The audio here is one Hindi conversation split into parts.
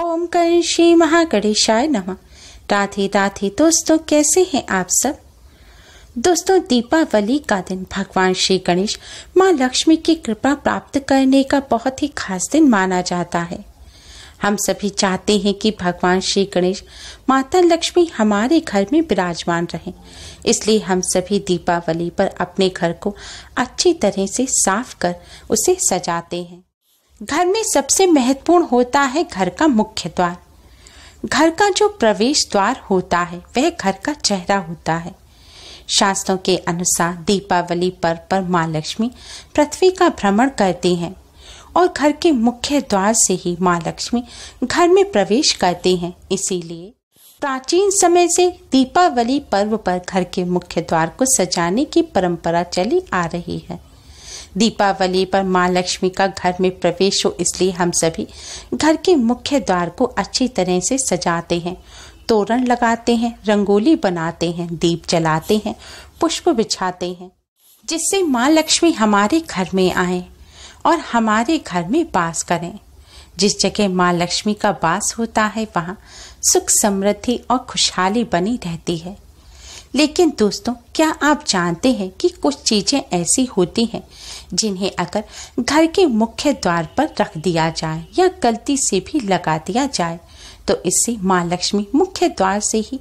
ओम करण महागणेशाय नमः राधे राधे दोस्तों कैसे हैं आप सब दोस्तों दीपावली का दिन भगवान श्री गणेश माँ लक्ष्मी की कृपा प्राप्त करने का बहुत ही खास दिन माना जाता है हम सभी चाहते हैं कि भगवान श्री गणेश माता लक्ष्मी हमारे घर में विराजमान रहें इसलिए हम सभी दीपावली पर अपने घर को अच्छी तरह से साफ कर उसे सजाते हैं घर में सबसे महत्वपूर्ण होता है घर का मुख्य द्वार घर का जो प्रवेश द्वार होता है वह घर का चेहरा होता है शास्त्रों के अनुसार दीपावली पर्व पर माँ लक्ष्मी पृथ्वी का भ्रमण करती हैं और घर के मुख्य द्वार से ही माँ लक्ष्मी घर में प्रवेश करती हैं इसीलिए प्राचीन समय से दीपावली पर्व पर घर के मुख्य द्वार को सजाने की परंपरा चली आ रही है दीपावली पर माँ लक्ष्मी का घर में प्रवेश हो इसलिए हम सभी घर के मुख्य द्वार को अच्छी तरह से सजाते हैं तोरण लगाते हैं रंगोली बनाते हैं दीप जलाते हैं पुष्प बिछाते हैं जिससे माँ लक्ष्मी हमारे घर में आए और हमारे घर में बास करें जिस जगह माँ लक्ष्मी का वास होता है वहाँ सुख समृद्धि और खुशहाली बनी रहती है लेकिन दोस्तों क्या आप जानते हैं कि कुछ चीज़ें ऐसी होती हैं जिन्हें अगर घर के मुख्य द्वार पर रख दिया जाए या गलती से भी लगा दिया जाए तो इससे माँ लक्ष्मी मुख्य द्वार से ही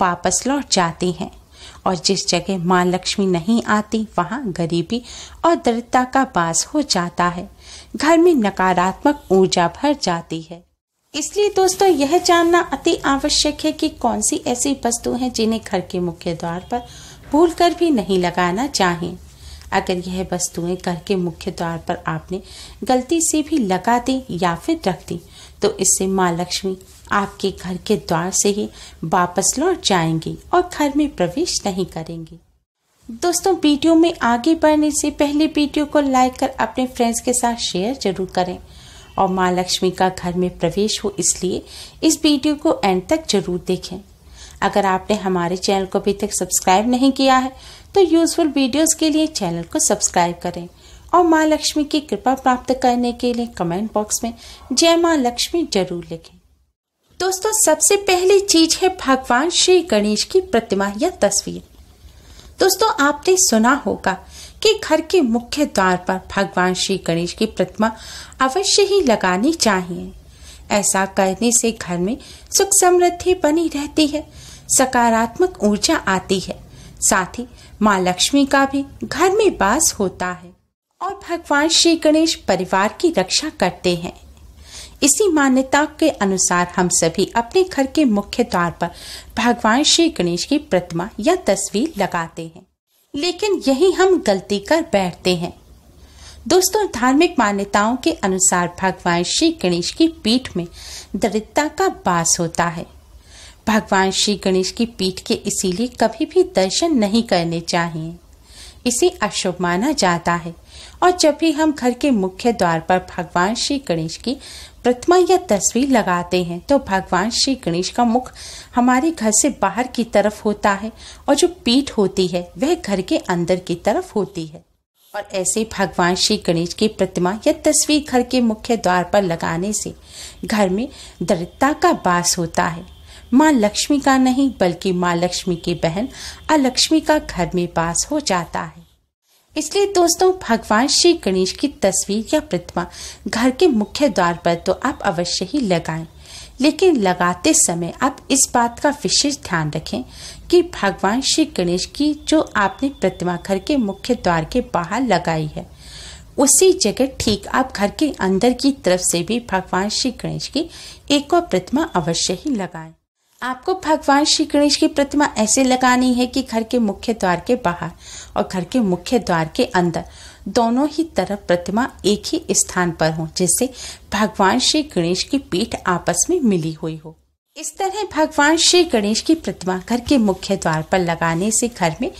वापस लौट जाती हैं और जिस जगह माँ लक्ष्मी नहीं आती वहाँ गरीबी और दरिद्रता का बास हो जाता है घर में नकारात्मक ऊर्जा भर जाती है इसलिए दोस्तों यह जानना अति आवश्यक है कि कौन सी ऐसी वस्तु है जिन्हें घर के मुख्य द्वार पर भूल कर भी नहीं लगाना चाहिए अगर यह वस्तुएं घर के मुख्य द्वार पर आपने गलती से भी लगा दी या फिर रख दी तो इससे माँ लक्ष्मी आपके घर के द्वार से ही वापस लौट जाएंगी और घर में प्रवेश नहीं करेंगी दोस्तों वीडियो में आगे बढ़ने से पहले वीडियो को लाइक कर अपने फ्रेंड्स के साथ शेयर जरूर करें और माँ लक्ष्मी का घर में प्रवेश हो इसलिए इस वीडियो को एंड तक जरूर देखें अगर आपने हमारे चैनल को अभी तक सब्सक्राइब नहीं किया है तो यूजफुल वीडियोस के लिए चैनल को सब्सक्राइब करें और माँ लक्ष्मी की कृपा प्राप्त करने के लिए कमेंट बॉक्स में जय माँ लक्ष्मी जरूर लिखें दोस्तों सबसे पहली चीज है भगवान श्री गणेश की प्रतिमा या तस्वीर दोस्तों आपने सुना होगा कि घर के मुख्य द्वार पर भगवान श्री गणेश की प्रतिमा अवश्य ही लगानी चाहिए ऐसा करने से घर में सुख समृद्धि बनी रहती है सकारात्मक ऊर्जा आती है साथ ही माँ लक्ष्मी का भी घर में वास होता है और भगवान श्री गणेश परिवार की रक्षा करते हैं इसी मान्यता के अनुसार हम सभी अपने घर के मुख्य द्वार पर भगवान श्री गणेश की प्रतिमा या तस्वीर लगाते हैं लेकिन यही हम गलती कर बैठते हैं दोस्तों धार्मिक मान्यताओं के अनुसार भगवान श्री गणेश की पीठ में दरिद्रता का वास होता है भगवान श्री गणेश की पीठ के इसीलिए कभी भी दर्शन नहीं करने चाहिए इसे अशुभ माना जाता है और जब भी हम घर के मुख्य द्वार पर भगवान श्री गणेश की प्रतिमा या तस्वीर लगाते हैं तो भगवान श्री गणेश का मुख हमारे घर से बाहर की तरफ होता है और जो पीठ होती है वह घर के अंदर की तरफ होती है और ऐसे भगवान श्री गणेश की प्रतिमा या तस्वीर घर के मुख्य द्वार पर लगाने से घर में दृढ़ता का वास होता है माँ लक्ष्मी का नहीं बल्कि माँ लक्ष्मी की बहन अलक्ष्मी का घर में पास हो जाता है इसलिए दोस्तों भगवान श्री गणेश की तस्वीर या प्रतिमा घर के मुख्य द्वार पर तो आप अवश्य ही लगाएं लेकिन लगाते समय आप इस बात का विशेष ध्यान रखें कि भगवान श्री गणेश की जो आपने प्रतिमा घर के मुख्य द्वार के बाहर लगाई है उसी जगह ठीक आप घर के अंदर की तरफ से भी भगवान श्री गणेश की एक और प्रतिमा अवश्य ही लगाएं आपको भगवान श्री गणेश की प्रतिमा ऐसे लगानी है कि घर के मुख्य द्वार के बाहर और घर के मुख्य द्वार के अंदर दोनों ही तरफ प्रतिमा एक ही स्थान पर हो जिससे भगवान श्री गणेश की पीठ आपस में मिली हुई हो इस तरह भगवान श्री गणेश की प्रतिमा घर के मुख्य द्वार पर लगाने से घर में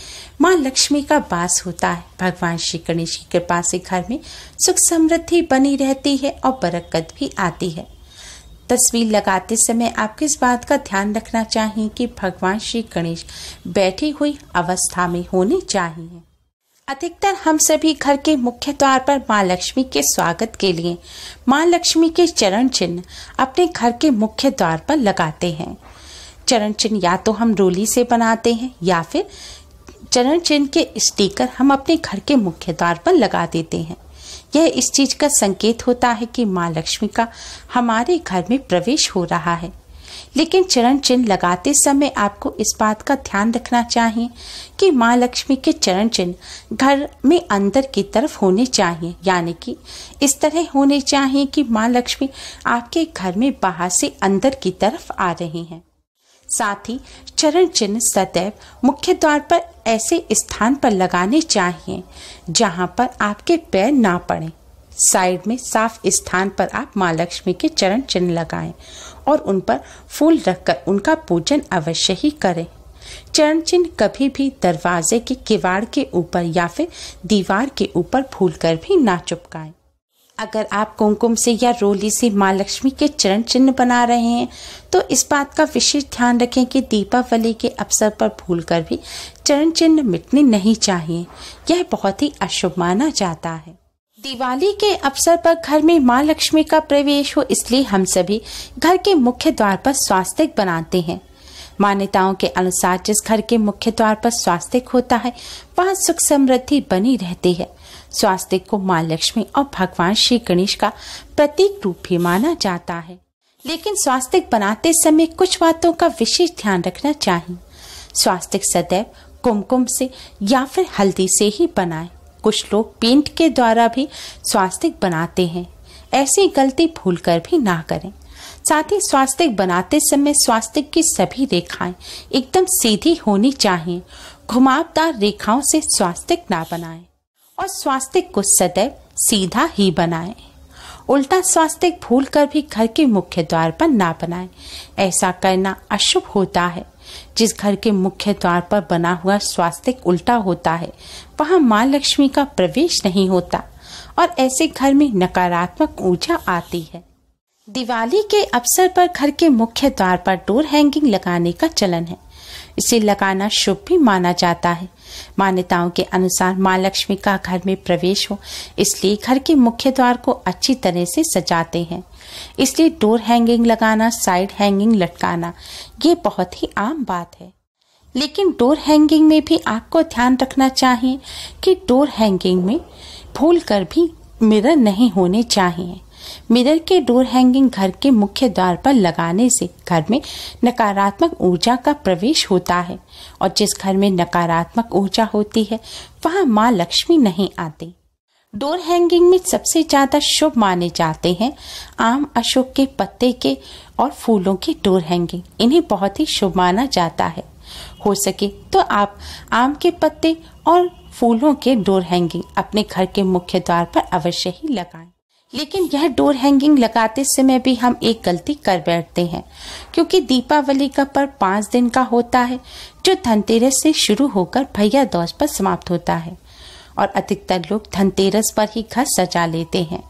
माँ लक्ष्मी का वास होता है भगवान श्री गणेश की कृपा से घर में सुख समृद्धि बनी रहती है और बरकत भी आती है तस्वीर लगाते समय आप इस बात का ध्यान रखना चाहिए कि भगवान श्री गणेश बैठी हुई अवस्था में होने चाहिए अधिकतर हम सभी घर के मुख्य द्वार पर माँ लक्ष्मी के स्वागत के लिए माँ लक्ष्मी के चरण चिन्ह अपने घर के मुख्य द्वार पर लगाते हैं चरण चिन्ह या तो हम रोली से बनाते हैं या फिर चरण चिन्ह के स्टिकर हम अपने घर के मुख्य द्वार पर लगा देते हैं यह इस चीज का संकेत होता है कि माँ लक्ष्मी का हमारे घर में प्रवेश हो रहा है लेकिन चरण चिन्ह लगाते समय आपको इस बात का ध्यान रखना चाहिए कि माँ लक्ष्मी के चरण चिन्ह घर में अंदर की तरफ होने चाहिए यानी कि इस तरह होने चाहिए कि माँ लक्ष्मी आपके घर में बाहर से अंदर की तरफ आ रही हैं साथ ही चरण चिन्ह सदैव मुख्य द्वार पर ऐसे स्थान पर लगाने चाहिए जहां पर आपके पैर ना पड़े साइड में साफ स्थान पर आप माँ लक्ष्मी के चरण चिन्ह लगाएं और उन पर फूल रखकर उनका पूजन अवश्य ही करें चरण चिन्ह कभी भी दरवाजे के किवाड़ के ऊपर या फिर दीवार के ऊपर फूल कर भी ना चुपकाएं अगर आप कुमकुम से या रोली से माँ लक्ष्मी के चरण चिन्ह बना रहे हैं तो इस बात का विशेष ध्यान रखें कि दीपावली के अवसर पर भूल कर भी चरण चिन्ह मिटने नहीं चाहिए यह बहुत ही अशुभ माना जाता है दिवाली के अवसर पर घर में माँ लक्ष्मी का प्रवेश हो इसलिए हम सभी घर के मुख्य द्वार पर स्वास्थ्य बनाते हैं मान्यताओं के अनुसार जिस घर के मुख्य द्वार पर स्वास्तिक होता है वहाँ सुख समृद्धि बनी रहती है स्वास्तिक को माँ लक्ष्मी और भगवान श्री गणेश का प्रतीक रूप भी माना जाता है लेकिन स्वास्तिक बनाते समय कुछ बातों का विशेष ध्यान रखना चाहिए स्वास्तिक सदैव कुमकुम से या फिर हल्दी से ही बनाए कुछ लोग पेंट के द्वारा भी स्वास्तिक बनाते हैं ऐसी गलती भूल कर भी ना करें साथ ही स्वास्थ्य बनाते समय स्वास्थ्य की सभी रेखाएं एकदम सीधी होनी चाहिए घुमावदार रेखाओं से स्वास्थ्य ना बनाएं और स्वास्थ्य को सदैव सीधा ही बनाएं उल्टा स्वास्थ्य भूल कर भी घर के मुख्य द्वार पर ना बनाएं ऐसा करना अशुभ होता है जिस घर के मुख्य द्वार पर बना हुआ स्वास्थ्य उल्टा होता है वहाँ माँ लक्ष्मी का प्रवेश नहीं होता और ऐसे घर में नकारात्मक ऊर्जा आती है दिवाली के अवसर पर घर के मुख्य द्वार पर डोर हैंगिंग लगाने का चलन है इसे लगाना शुभ भी माना जाता है मान्यताओं के अनुसार माँ लक्ष्मी का घर में प्रवेश हो इसलिए घर के मुख्य द्वार को अच्छी तरह से सजाते हैं इसलिए डोर हैंगिंग लगाना साइड हैंगिंग लटकाना ये बहुत ही आम बात है लेकिन डोर हैंगिंग में भी आपको ध्यान रखना चाहिए कि डोर हैंगिंग में भूल कर भी मिरर नहीं होने चाहिए मिरर के डोर हैंगिंग घर के मुख्य द्वार पर लगाने से घर में नकारात्मक ऊर्जा का प्रवेश होता है और जिस घर में नकारात्मक ऊर्जा होती है वहाँ माँ लक्ष्मी नहीं आती डोर हैंगिंग में सबसे ज्यादा शुभ माने जाते हैं आम अशोक के पत्ते के और फूलों के डोर हैंगिंग इन्हें बहुत ही शुभ माना जाता है हो सके तो आप आम के पत्ते और फूलों के डोर हैंगिंग अपने घर के मुख्य द्वार पर अवश्य ही लगाएं लेकिन यह डोर हैंगिंग लगाते समय भी हम एक गलती कर बैठते हैं क्योंकि दीपावली का पर्व पांच दिन का होता है जो धनतेरस से शुरू होकर भैया दौज पर समाप्त होता है और अधिकतर लोग धनतेरस पर ही घर सजा लेते हैं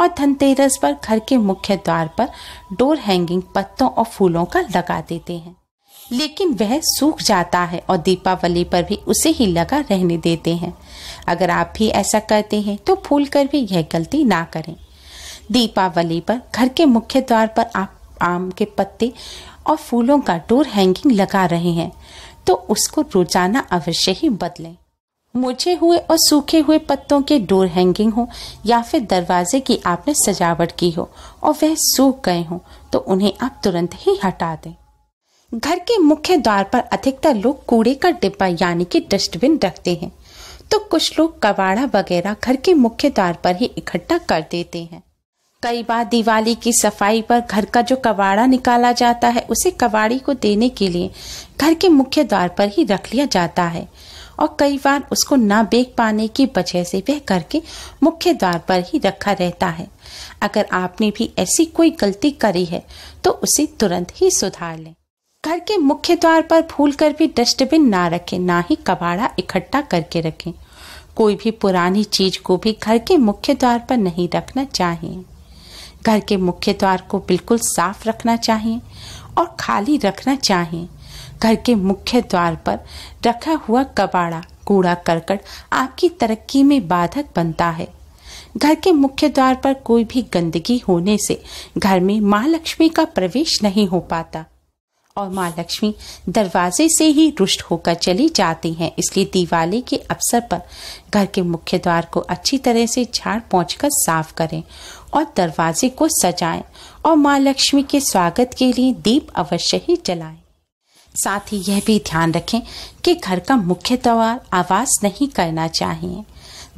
और धनतेरस पर घर के मुख्य द्वार पर डोर हैंगिंग पत्तों और फूलों का लगा देते हैं लेकिन वह सूख जाता है और दीपावली पर भी उसे ही लगा रहने देते हैं अगर आप भी ऐसा करते हैं तो भूल कर भी यह गलती ना करें दीपावली पर घर के मुख्य द्वार पर आप आम के पत्ते और फूलों का डोर हैंगिंग लगा रहे हैं तो उसको रोजाना अवश्य ही बदलें मुझे हुए और सूखे हुए पत्तों के डोर हैंगिंग हो या फिर दरवाजे की आपने सजावट की हो और वह सूख गए हो तो उन्हें आप तुरंत ही हटा दें घर के मुख्य द्वार पर अधिकतर लोग कूड़े का डिब्बा यानी कि डस्टबिन रखते हैं तो कुछ लोग कबाड़ा वगैरह घर के मुख्य द्वार पर ही इकट्ठा कर देते हैं कई बार दिवाली की सफाई पर घर का जो कबाड़ा निकाला जाता है उसे कबाड़ी को देने के लिए घर के मुख्य द्वार पर ही रख लिया जाता है और कई बार उसको ना बेच पाने की वजह से वह घर के मुख्य द्वार पर ही रखा रहता है अगर आपने भी ऐसी कोई गलती करी है तो उसे तुरंत ही सुधार लें घर के मुख्य द्वार पर भूल कर भी डस्टबिन ना रखें ना ही कबाड़ा इकट्ठा करके रखें कोई भी पुरानी चीज को भी घर के मुख्य द्वार पर नहीं रखना चाहिए घर के मुख्य द्वार को बिल्कुल साफ रखना चाहिए और खाली रखना चाहिए घर के मुख्य द्वार पर रखा हुआ कबाड़ा कूड़ा करकट आपकी तरक्की में बाधक बनता है घर के मुख्य द्वार पर कोई भी गंदगी होने से घर में महालक्ष्मी का प्रवेश नहीं हो पाता और माँ लक्ष्मी दरवाजे से ही रुष्ट होकर चली जाती हैं इसलिए दिवाली के अवसर पर घर के मुख्य द्वार को अच्छी तरह से झाड़ पहुँच कर साफ करें और दरवाजे को सजाएं और माँ लक्ष्मी के स्वागत के लिए दीप अवश्य ही जलाएं साथ ही यह भी ध्यान रखें कि घर का मुख्य द्वार आवाज़ नहीं करना चाहिए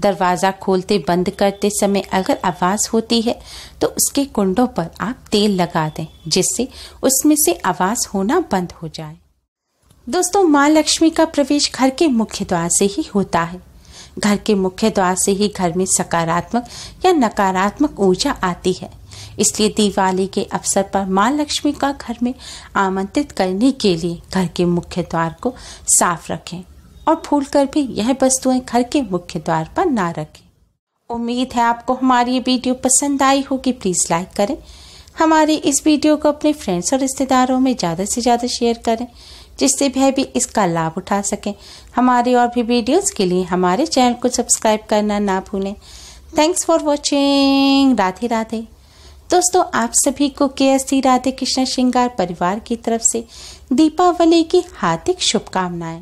दरवाज़ा खोलते बंद करते समय अगर आवाज़ होती है तो उसके कुंडों पर आप तेल लगा दें जिससे उसमें से आवाज़ होना बंद हो जाए दोस्तों माँ लक्ष्मी का प्रवेश घर के मुख्य द्वार से ही होता है घर के मुख्य द्वार से ही घर में सकारात्मक या नकारात्मक ऊर्जा आती है इसलिए दिवाली के अवसर पर माँ लक्ष्मी का घर में आमंत्रित करने के लिए घर के मुख्य द्वार को साफ रखें और भूल कर भी यह वस्तुएं घर के मुख्य द्वार पर ना रखें उम्मीद है आपको हमारी ये वीडियो पसंद आई होगी प्लीज़ लाइक करें हमारे इस वीडियो को अपने फ्रेंड्स और रिश्तेदारों में ज़्यादा से ज़्यादा शेयर करें जिससे वह भी इसका लाभ उठा सकें हमारे और भी वीडियोस के लिए हमारे चैनल को सब्सक्राइब करना ना भूलें thanks for watching Radhe Radhe दोस्तों आप सभी को के एस सी राधे कृष्ण श्रृंगार परिवार की तरफ से दीपावली की हार्दिक शुभकामनाएं